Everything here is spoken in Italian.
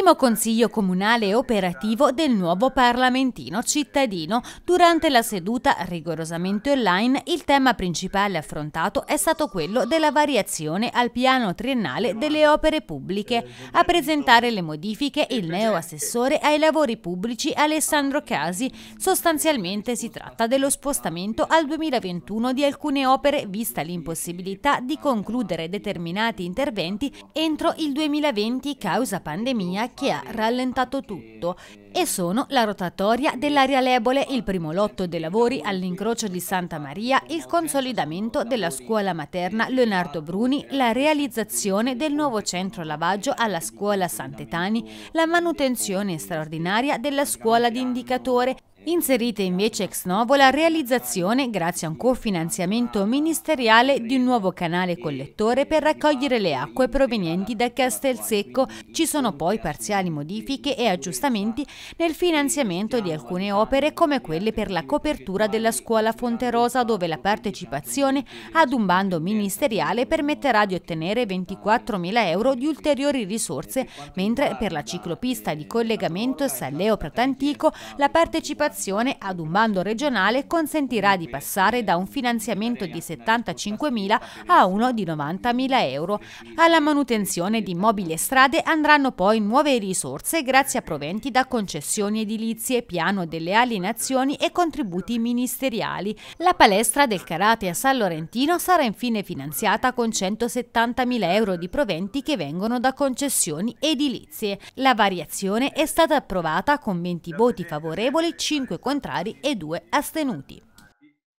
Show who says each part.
Speaker 1: primo consiglio comunale operativo del nuovo parlamentino cittadino. Durante la seduta rigorosamente online il tema principale affrontato è stato quello della variazione al piano triennale delle opere pubbliche. A presentare le modifiche il neo assessore ai lavori pubblici Alessandro Casi. Sostanzialmente si tratta dello spostamento al 2021 di alcune opere vista l'impossibilità di concludere determinati interventi entro il 2020 causa pandemia che ha rallentato tutto e sono la rotatoria dell'area Lebole, il primo lotto dei lavori all'incrocio di Santa Maria, il consolidamento della scuola materna Leonardo Bruni, la realizzazione del nuovo centro lavaggio alla scuola Sant'Etani, la manutenzione straordinaria della scuola di indicatore Inserite invece ex novo la realizzazione, grazie a un cofinanziamento ministeriale, di un nuovo canale collettore per raccogliere le acque provenienti da Castelsecco. Ci sono poi parziali modifiche e aggiustamenti nel finanziamento di alcune opere come quelle per la copertura della scuola Fonterosa dove la partecipazione ad un bando ministeriale permetterà di ottenere 24.000 euro di ulteriori risorse, mentre per la ciclopista di collegamento San Leo pratantico la partecipazione partecipazione ad un bando regionale consentirà di passare da un finanziamento di 75.000 a uno di 90.000 euro. Alla manutenzione di mobili e strade andranno poi nuove risorse grazie a proventi da concessioni edilizie, piano delle alienazioni e contributi ministeriali. La palestra del karate a San Lorentino sarà infine finanziata con 170.000 euro di proventi che vengono da concessioni edilizie. La variazione è stata approvata con 20 voti favorevoli, 5 5 contrari e 2 astenuti.